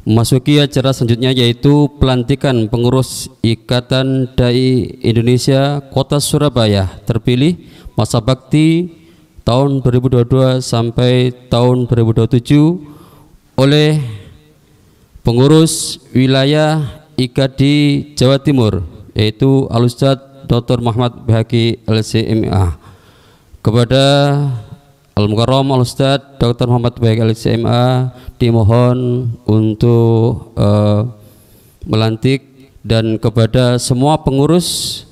Masuki acara selanjutnya yaitu pelantikan pengurus Ikatan Dai Indonesia Kota Surabaya terpilih masa bakti tahun 2022 sampai tahun 2027 oleh pengurus wilayah IKD Jawa Timur yaitu Alustad Dr. Muhammad Bahaki LCMA kepada Al-Mukarram Al-Ustaz Dr. Muhammad Baik LCMA dimohon untuk uh, melantik dan kepada semua pengurus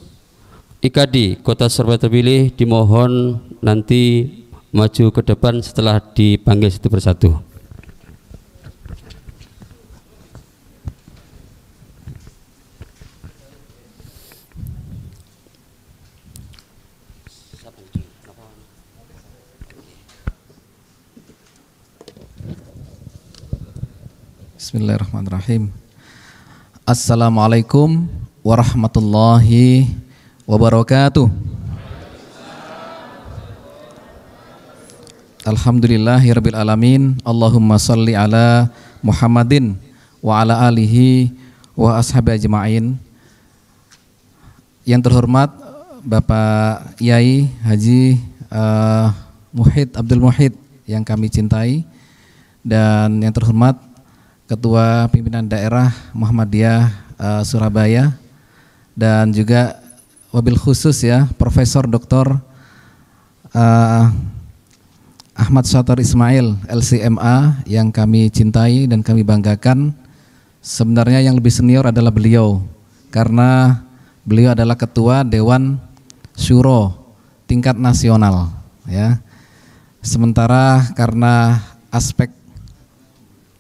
IKD Kota Surabaya terpilih dimohon nanti maju ke depan setelah dipanggil satu persatu. Bismillahirrahmanirrahim. Assalamualaikum warahmatullahi wabarakatuh. Alhamdulillahirabbil alamin. Allahumma shalli ala Muhammadin wa ala alihi wa ashabi ajma'in. Yang terhormat Bapak Yai Haji uh, Muhid Abdul Muhid yang kami cintai dan yang terhormat Ketua Pimpinan Daerah Muhammadiyah uh, Surabaya dan juga wabil khusus ya Profesor Dr. Uh, eh, Ahmad Sator Ismail LCMA yang kami cintai dan kami banggakan sebenarnya yang lebih senior adalah beliau karena beliau adalah ketua Dewan Syuro tingkat nasional ya. Sementara karena aspek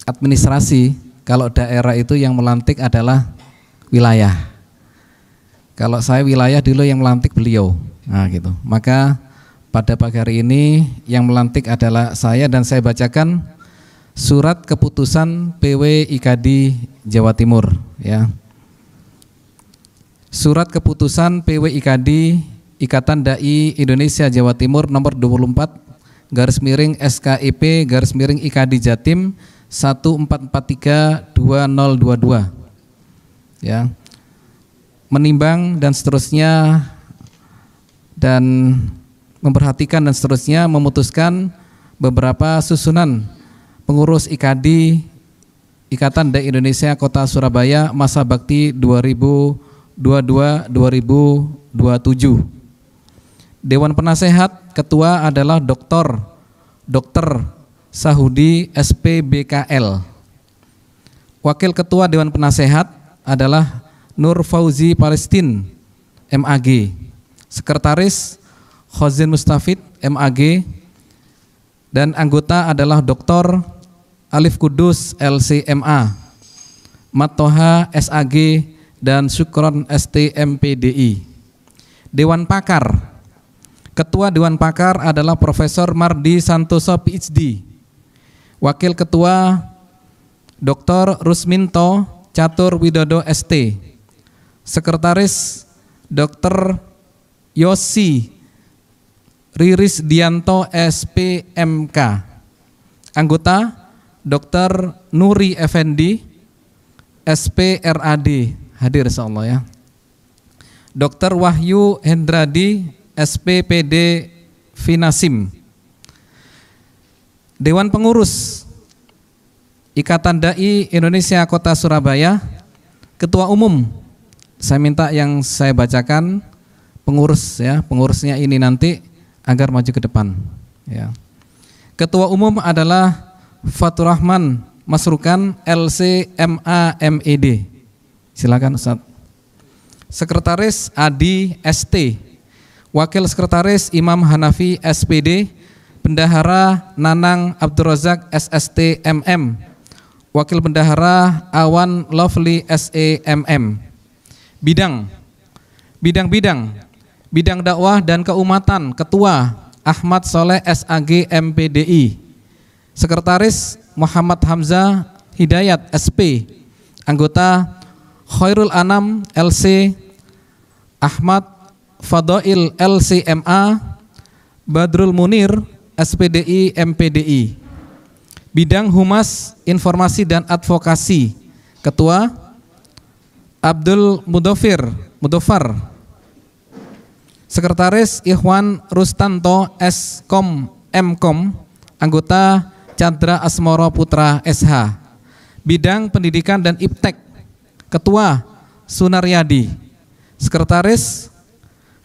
administrasi kalau daerah itu yang melantik adalah wilayah. Kalau saya wilayah dulu yang melantik beliau. Nah, gitu. Maka pada pagi hari ini yang melantik adalah saya dan saya bacakan surat keputusan PW IKD Jawa Timur ya. Surat keputusan PW IKD Ikatan Dai Indonesia Jawa Timur nomor 24 garis miring SKIP garis miring IKD Jatim 14432022 ya menimbang dan seterusnya dan memperhatikan dan seterusnya memutuskan beberapa susunan pengurus IKD Ikatan Dai Indonesia Kota Surabaya masa bakti 2022-2027. Dewan Penasehat Ketua adalah Dr. Dr. Sahudi SPBKL. Wakil Ketua Dewan Penasehat adalah Nur Fauzi Palestin MAG. Sekretaris Khozin Mustafid MAG dan anggota adalah Dr. Alif Kudus LCMA, Matoha SAG dan Sukron STMPDI. Dewan Pakar Ketua Dewan Pakar adalah Profesor Mardi Santoso PhD Wakil Ketua Dr. Rusminto Catur Widodo ST, Sekretaris Dr. Yosi Riris Dianto SPMK, anggota Dr. Nuri Effendi SPRAD hadir insyaallah ya. Dr. Wahyu Hendradi SPPD Finasim. Dewan Pengurus Ikatan Dai Indonesia Kota Surabaya, Ketua Umum. Saya minta yang saya bacakan pengurus ya, pengurusnya ini nanti agar maju ke depan. Ya. Ketua Umum adalah Faturahman Masrukan LC MA MED. Silakan Ustaz. Sekretaris Adi ST. Wakil Sekretaris Imam Hanafi SPD Bendahara Nanang Abdurazak SST MM, Wakil Bendahara Awan Lovely SAMM, Bidang Bidang-bidang Bidang dakwah dan keumatan Ketua Ahmad Soleh SAG MPDI Sekretaris Muhammad Hamzah Hidayat SP Anggota Khairul Anam LC Ahmad Fadoil LCMA Badrul Munir SPDI MPDI. Bidang Humas Informasi dan Advokasi, Ketua Abdul Mudofir, Mudofar. Sekretaris Ikhwan Rustanto Skom Mkom, anggota Chandra Asmoro Putra SH. Bidang Pendidikan dan Iptek, Ketua Sunaryadi. Sekretaris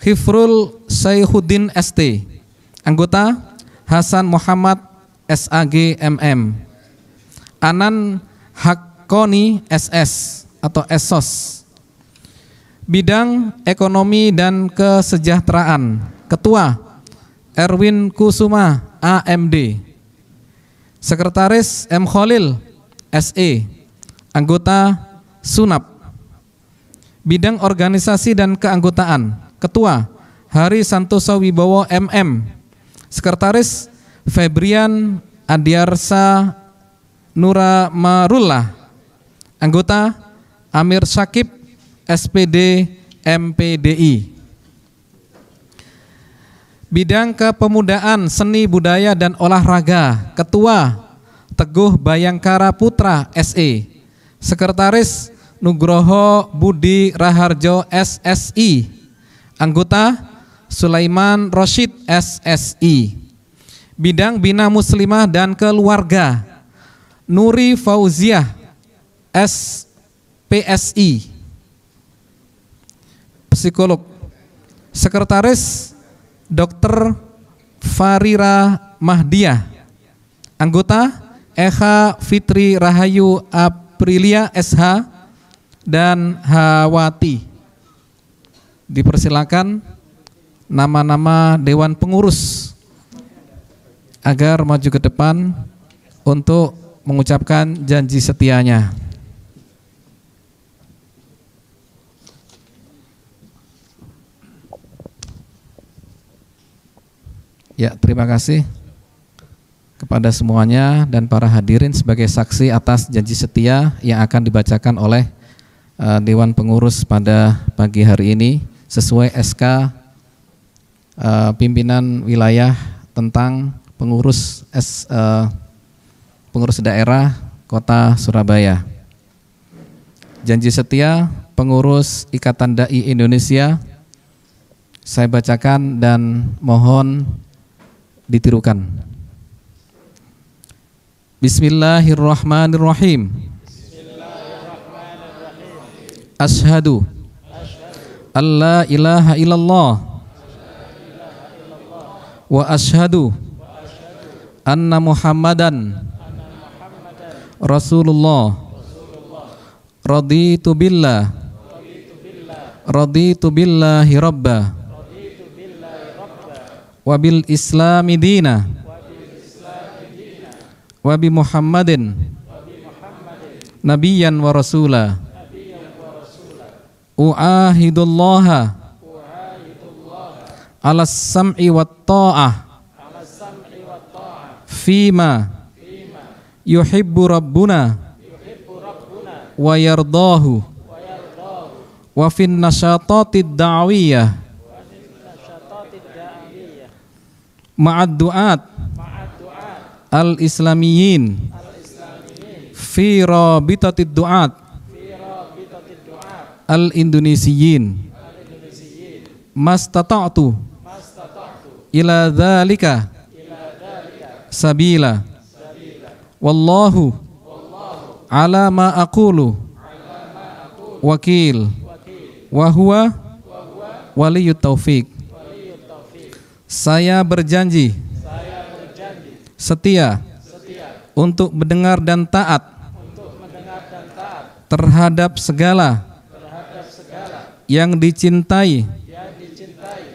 Hifrul Saihuddin ST, anggota Hasan Muhammad SAG MM Anan Hakoni SS atau Esos Bidang Ekonomi dan Kesejahteraan Ketua Erwin Kusuma AMD Sekretaris M Khalil SE Anggota Sunap Bidang Organisasi dan Keanggotaan Ketua Hari Santoso Wibowo MM Sekretaris Febrian Adiarsa Nura Marullah, anggota Amir Sakib SPD MPDI. Bidang Kepemudaan, Seni Budaya dan Olahraga, Ketua Teguh Bayangkara Putra SE, Sekretaris Nugroho Budi Raharjo SSI, anggota Sulaiman Rashid SSI. Bidang Bina Muslimah dan Keluarga Nuri Fauziah SPSI. Psikolog. Sekretaris Dr. Farira Mahdiah. Anggota Eha Fitri Rahayu Aprilia SH dan Hawati. Dipersilakan nama-nama dewan pengurus agar maju ke depan untuk mengucapkan janji setianya. Ya, terima kasih kepada semuanya dan para hadirin sebagai saksi atas janji setia yang akan dibacakan oleh eh, Dewan Pengurus pada pagi hari ini sesuai SK uh, pimpinan wilayah tentang pengurus S, uh, pengurus daerah Kota Surabaya. Janji setia pengurus Ikatan Dai Indonesia. Saya bacakan dan mohon ditirukan. Bismillahirrahmanirrahim. Ashadu. Ashadu. Allah ilaha illallah wa ashadu anna muhammadan rasulullah raditu billah raditu billahi rabba wa islami dina wa muhammadin nabiyan wa rasulah uahidullaha ala sam'i wa ta'ah fima yuhibbu rabbuna wa yardahu wa fin nasyatati da'wiyah ma'ad du'at al islamiyin fi rabitati du'at al mas mastata'tu ila dhalika sabila wallahu ala ma aqulu wakil wa huwa waliyut taufik saya berjanji setia untuk mendengar dan taat terhadap segala yang dicintai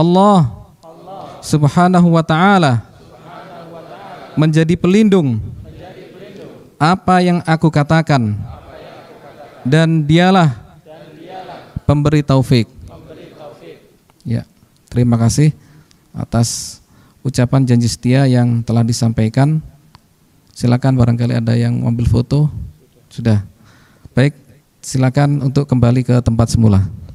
Allah Subhanahu wa taala menjadi pelindung apa yang aku katakan dan dialah pemberi taufik. Ya, terima kasih atas ucapan janji setia yang telah disampaikan. Silakan barangkali ada yang ambil foto. Sudah. Baik, silakan untuk kembali ke tempat semula.